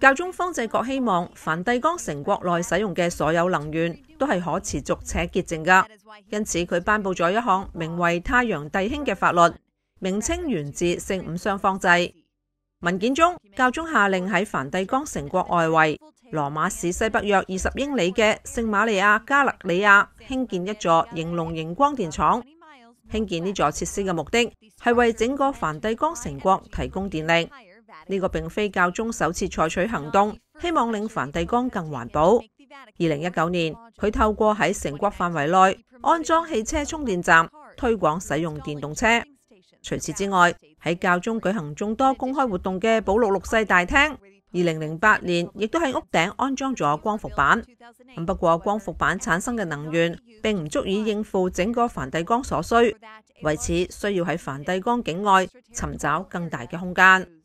教宗方济各希望梵蒂冈城国内使用嘅所有能源都系可持续且洁净噶，因此佢颁布咗一项名为《太阳帝兄》嘅法律，名称源自圣五双方制。文件中，教宗下令喺梵蒂冈城国外围、罗马市西北约二十英里嘅圣玛利亚加勒里亚兴建一座形龙型光电厂。兴建呢座设施嘅目的系为整个梵蒂冈城国提供电力。呢个并非教宗首次采取行动，希望令梵蒂冈更环保。二零一九年，佢透过喺城国范围内安装汽车充电站，推广使用电动车。除此之外，喺教宗举行众多公开活动嘅保禄六世大厅，二零零八年亦都喺屋顶安装咗光伏板。不过，光伏板产生嘅能源并唔足以应付整个梵蒂冈所需，为此需要喺梵蒂冈境外寻找更大嘅空间。